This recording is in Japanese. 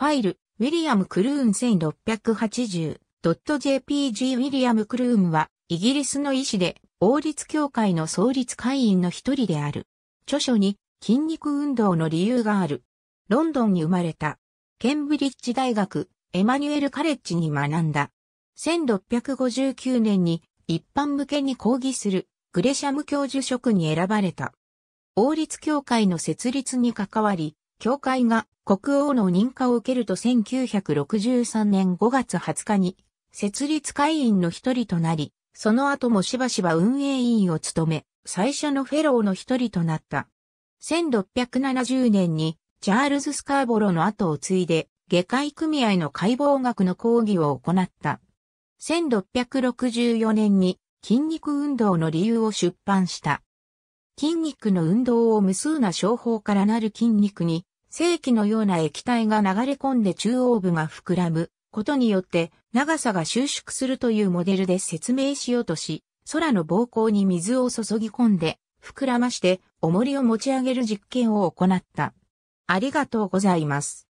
ファイル、ウィリアム・クルーン 1680.jpg ウィリアム・クルーンは、イギリスの医師で、王立協会の創立会員の一人である。著書に、筋肉運動の理由がある。ロンドンに生まれた。ケンブリッジ大学、エマニュエル・カレッジに学んだ。1659年に、一般向けに講義する、グレシャム教授職に選ばれた。王立協会の設立に関わり、教会が国王の認可を受けると1963年5月20日に設立会員の一人となり、その後もしばしば運営委員を務め、最初のフェローの一人となった。1670年にチャールズ・スカーボロの後を継いで、下界組合の解剖学の講義を行った。1664年に筋肉運動の理由を出版した。筋肉の運動を無数な商法からなる筋肉に正規のような液体が流れ込んで中央部が膨らむことによって長さが収縮するというモデルで説明しようとし、空の膀胱に水を注ぎ込んで膨らまして重りを持ち上げる実験を行った。ありがとうございます。